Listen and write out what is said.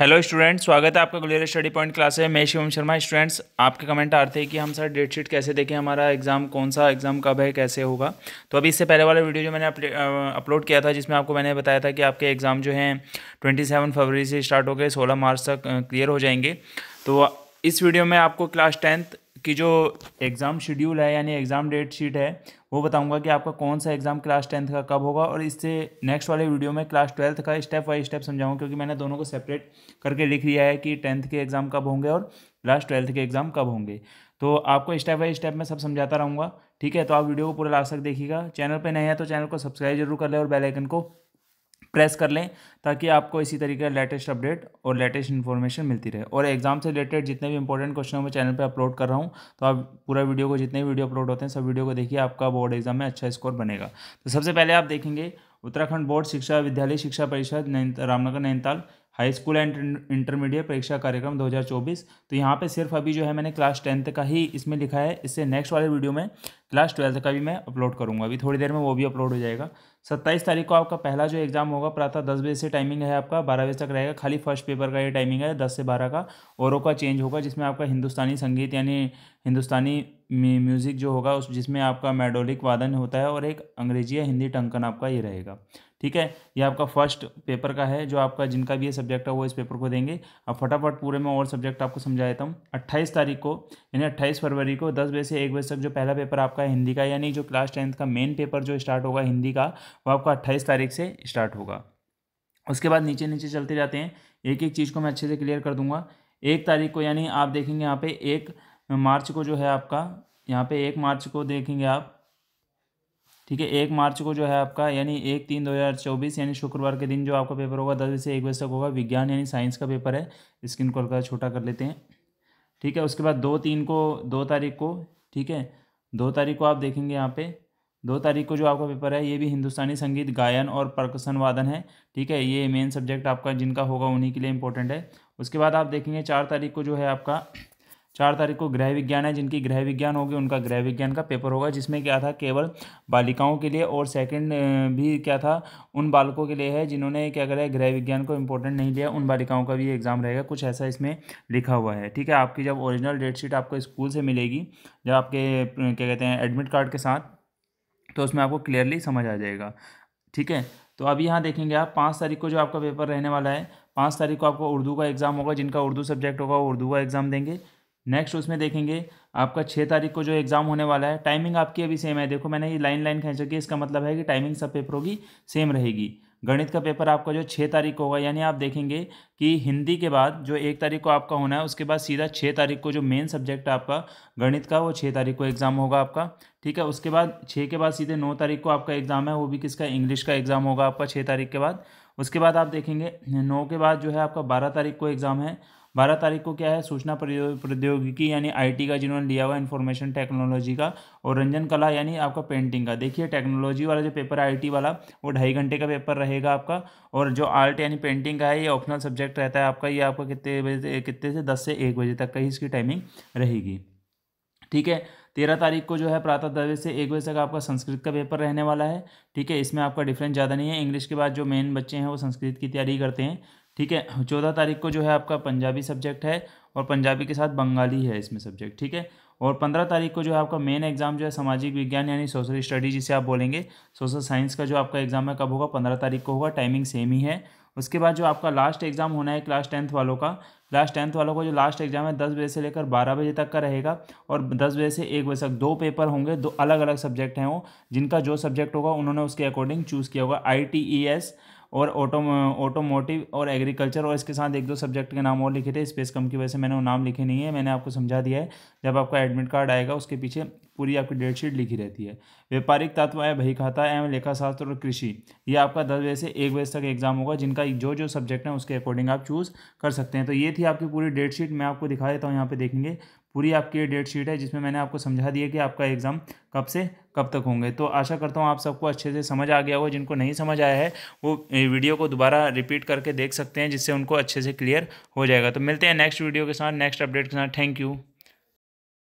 hello students स्वागत है आपका ग्लोरियर स्टडी पॉइंट क्लास है मैं शिवम शर्मा स्टूडेंट्स आपके कमेंट आ रहे थे कि हम सर डेट शीट कैसे देखें हमारा एग्ज़ाम कौन सा एग्ज़ाम कब है कैसे होगा तो अभी इससे पहले वाला वीडियो जो मैंने अपलोड किया था जिसमें आपको मैंने बताया था कि आपके एग्ज़ाम जो हैं ट्वेंटी सेवन फरवरी से स्टार्ट हो गए सोलह मार्च तक क्लियर हो जाएंगे तो इस वीडियो में आपको क्लास टेंथ की जो एग्ज़ाम शेड्यूल है यानी एग्ज़ाम डेट शीट है वो बताऊंगा कि आपका कौन सा एग्ज़ाम क्लास टेंथ का कब होगा और इससे नेक्स्ट वाले वीडियो में क्लास ट्वेल्थ का स्टेप बाई स्टेप समझाऊंगा क्योंकि मैंने दोनों को सेपरेट करके लिख लिया है कि टेंथ के एग्ज़ाम कब होंगे और क्लास ट्वेल्थ के एग्ज़ाम कब होंगे तो आपको स्टेप बाई स्टेप में सब समझाता रहूँगा ठीक है तो आप वीडियो को पूरा लास्ट तक देखिएगा चैनल पर नहीं है तो चैनल को सब्सक्राइब जरूर कर लें और बेलाइकन को प्रेस कर लें ताकि आपको इसी तरीके का लेटेस्ट अपडेट और लेटेस्ट इन्फॉर्मेशन मिलती रहे और एग्जाम से रिलेटेड जितने भी इंपॉर्टेंट क्वेश्चन मैं चैनल पे अपलोड कर रहा हूँ तो आप पूरा वीडियो को जितने भी वीडियो अपलोड होते हैं सब वीडियो को देखिए आपका बोर्ड एग्जाम में अच्छा स्कोर बनेगा तो सबसे पहले आप देखेंगे उत्तराखंड बोर्ड शिक्षा विद्यालय शिक्षा परिषद Ramnagar Nainital high school and intermediate परीक्षा कार्यक्रम 2024 तो यहाँ पे सिर्फ अभी जो है मैंने क्लास टेंथ का ही इसमें लिखा है इससे नेक्स्ट वाले वीडियो में क्लास ट्वेल्थ का भी मैं अपलोड करूँगा अभी थोड़ी देर में वो भी अपलोड हो जाएगा सत्ताईस तारीख को आपका पहला जो एग्ज़ाम होगा प्रातः दस बजे से टाइमिंग है आपका बारह बजे तक रहेगा खाली फर्स्ट पेपर का ये टाइमिंग है दस से बारह का औरों का चेंज होगा जिसमें आपका हिंदुस्तानी संगीत यानी हिंदुस्तानी म्यूज़िक जो होगा उस जिसमें आपका मेडोलिक वादन होता है और एक अंग्रेजी या हिंदी टंकन आपका ये रहेगा ठीक है ये आपका फर्स्ट पेपर का है जो आपका जिनका भी ये सब्जेक्ट है वो इस पेपर को देंगे अब फटाफट पूरे में और सब्जेक्ट आपको समझा देता हूँ अट्ठाईस तारीख को यानी अट्ठाईस फरवरी को दस बजे से एक बजे तक जो पहला पेपर आपका आपका हिंदी का यानी जो क्लास टेंथ का मेन पेपर जो स्टार्ट होगा हिंदी का वो आपका अट्ठाईस तारीख से स्टार्ट होगा उसके बाद नीचे नीचे चलते जाते हैं एक एक चीज़ को मैं अच्छे से क्लियर कर दूंगा एक तारीख को यानी आप देखेंगे यहाँ पे एक मार्च को जो है आपका यहाँ पे एक मार्च को देखेंगे आप ठीक है एक मार्च को जो है आपका यानी एक तीन दो हज़ार चौबीस यानी शुक्रवार के दिन जो आपका पेपर होगा दस बजे से एक बजे तक होगा विज्ञान यानी साइंस का पेपर है स्क्रीन कॉल का छोटा कर लेते हैं ठीक है उसके बाद दो तीन को दो तारीख को ठीक है दो तारीख को आप देखेंगे यहाँ पे दो तारीख को जो आपका पेपर है ये भी हिंदुस्तानी संगीत गायन और प्रकसन वादन है ठीक है ये मेन सब्जेक्ट आपका जिनका होगा उन्हीं के लिए इंपॉर्टेंट है उसके बाद आप देखेंगे चार तारीख को जो है आपका चार तारीख को गृह विज्ञान है जिनकी गृह विज्ञान होगी उनका गृह विज्ञान का पेपर होगा जिसमें क्या था केवल बालिकाओं के लिए और सेकंड भी क्या था उन बालकों के लिए है जिन्होंने क्या करा है गृह विज्ञान को इंपॉर्टेंट नहीं लिया उन बालिकाओं का भी एग्जाम रहेगा कुछ ऐसा इसमें लिखा हुआ है ठीक है आपकी जब ओरिजिनल डेट शीट आपको स्कूल से मिलेगी जब आपके क्या कहते हैं एडमिट कार्ड के साथ तो उसमें आपको क्लियरली समझ आ जाएगा ठीक है तो अब यहाँ देखेंगे आप पाँच तारीख को जो आपका पेपर रहने वाला है पाँच तारीख को आपको उर्दू का एग्ज़ाम होगा जिनका उर्दू सब्जेक्ट होगा वो उर्दू का एग्ज़ाम देंगे नेक्स्ट उसमें देखेंगे आपका छः तारीख को जो एग्ज़ाम होने वाला है टाइमिंग आपकी अभी सेम है देखो मैंने ये लाइन लाइन खींच रखी है इसका मतलब है कि टाइमिंग सब पेपरों की सेम रहेगी गणित का पेपर आपका जो छः तारीख को होगा यानी आप देखेंगे कि हिंदी के बाद जो एक तारीख को आपका होना है उसके बाद सीधा छः तारीख को जो मेन सब्जेक्ट है आपका गणित का वो छः तारीख को एग्ज़ाम होगा आपका ठीक है उसके बाद छः के बाद सीधे नौ तारीख को आपका एग्ज़ाम है वो भी किसका इंग्लिश का एग्ज़ाम होगा आपका छः तारीख के बाद उसके बाद आप देखेंगे नौ के बाद जो है आपका बारह तारीख को एग्ज़ाम है बारह तारीख को क्या है सूचना प्रौद्योगिकी यानी आईटी का जिन्होंने लिया हुआ इन्फॉर्मेशन टेक्नोलॉजी का और रंजन कला यानी आपका पेंटिंग का देखिए टेक्नोलॉजी वाला जो पेपर है आई वाला वो ढाई घंटे का पेपर रहेगा आपका और जो आर्ट यानी पेंटिंग का है ये ऑप्शनल सब्जेक्ट रहता है आपका ये आपका कितने बजे कितने से दस से एक बजे तक का ही इसकी टाइमिंग रहेगी ठीक है तेरह तारीख को जो है प्रातः दस बजे से एक बजे तक आपका संस्कृत का पेपर रहने वाला है ठीक है इसमें आपका डिफरेंस ज़्यादा नहीं है इंग्लिश के बाद जो मेन बच्चे हैं वो संस्कृत की तैयारी करते हैं ठीक है चौदह तारीख को जो है आपका पंजाबी सब्जेक्ट है और पंजाबी के साथ बंगाली है इसमें सब्जेक्ट ठीक है और पंद्रह तारीख को जो है आपका मेन एग्जाम जो है सामाजिक विज्ञान यानी सोशल स्टडी जिसे आप बोलेंगे सोशल साइंस का जो आपका एग्जाम है कब होगा पंद्रह तारीख को होगा टाइमिंग सेम ही है उसके बाद जो आपका लास्ट एग्जाम होना है क्लास टेंथ वालों का क्लास टेंथ वालों का जो लास्ट एग्जाम है दस बजे से लेकर बारह बजे तक का रहेगा और दस बजे से एक बजे तक दो पेपर होंगे दो अलग अलग सब्जेक्ट हैं वो जिनका जो सब्जेक्ट होगा उन्होंने उसके अकॉर्डिंग चूज़ किया होगा आई टी ई एस और ऑटो ऑटोमोटिव और एग्रीकल्चर और इसके साथ एक दो सब्जेक्ट के नाम और लिखे थे स्पेस कम की वजह से मैंने वो नाम लिखे नहीं है मैंने आपको समझा दिया है जब आपका एडमिट कार्ड आएगा उसके पीछे पूरी आपकी डेट शीट लिखी रहती है व्यापारिक तत्व है भई खाता एवं लेखाशास्त्र और कृषि ये आपका दस बजे से एक बजे तक एग्जाम होगा जिनका जो जो सब्जेक्ट है उसके अकॉर्डिंग आप चूज़ कर सकते हैं तो ये थी आपकी पूरी डेट शीट मैं आपको दिखा देता हूँ यहाँ पर देखेंगे पूरी आपकी डेट शीट है जिसमें मैंने आपको समझा दिया कि आपका एग्ज़ाम कब से कब तक होंगे तो आशा करता हूँ आप सबको अच्छे से समझ आ गया हो जिनको नहीं समझ आया है वो वीडियो को दोबारा रिपीट करके देख सकते हैं जिससे उनको अच्छे से क्लियर हो जाएगा तो मिलते हैं नेक्स्ट वीडियो के साथ नेक्स्ट अपडेट के साथ थैंक यू